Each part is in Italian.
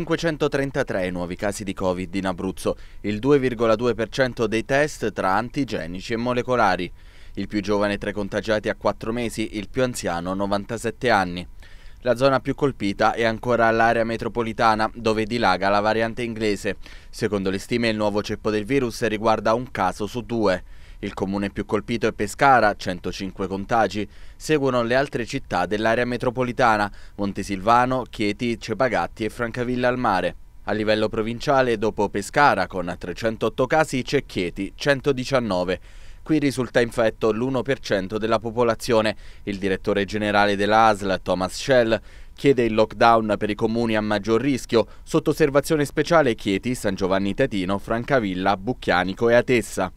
533 nuovi casi di Covid in Abruzzo, il 2,2% dei test tra antigenici e molecolari. Il più giovane tra i contagiati ha 4 mesi, il più anziano 97 anni. La zona più colpita è ancora l'area metropolitana, dove dilaga la variante inglese. Secondo le stime, il nuovo ceppo del virus riguarda un caso su due. Il comune più colpito è Pescara, 105 contagi. Seguono le altre città dell'area metropolitana, Montesilvano, Chieti, Cepagatti e Francavilla al Mare. A livello provinciale, dopo Pescara, con 308 casi, c'è Chieti, 119. Qui risulta infetto l'1% della popolazione. Il direttore generale dell'ASL, Thomas Schell, chiede il lockdown per i comuni a maggior rischio, sotto osservazione speciale Chieti, San Giovanni Tetino, Francavilla, Bucchianico e Atessa.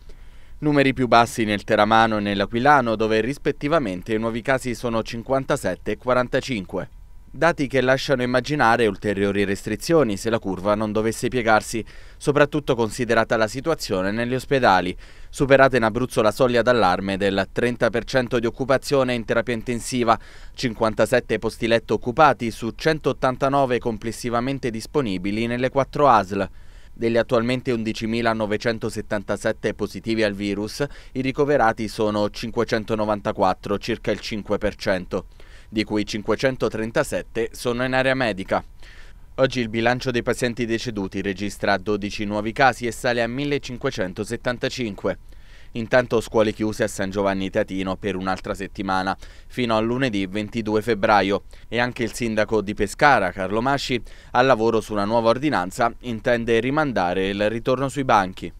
Numeri più bassi nel Teramano e nell'Aquilano, dove rispettivamente i nuovi casi sono 57 e 45. Dati che lasciano immaginare ulteriori restrizioni se la curva non dovesse piegarsi, soprattutto considerata la situazione negli ospedali. Superata in Abruzzo la soglia d'allarme del 30% di occupazione in terapia intensiva, 57 posti letto occupati su 189 complessivamente disponibili nelle 4 ASL. Degli attualmente 11.977 positivi al virus, i ricoverati sono 594, circa il 5%, di cui 537 sono in area medica. Oggi il bilancio dei pazienti deceduti registra 12 nuovi casi e sale a 1575. Intanto scuole chiuse a San Giovanni Tatino per un'altra settimana, fino a lunedì 22 febbraio. E anche il sindaco di Pescara, Carlo Masci, al lavoro su una nuova ordinanza, intende rimandare il ritorno sui banchi.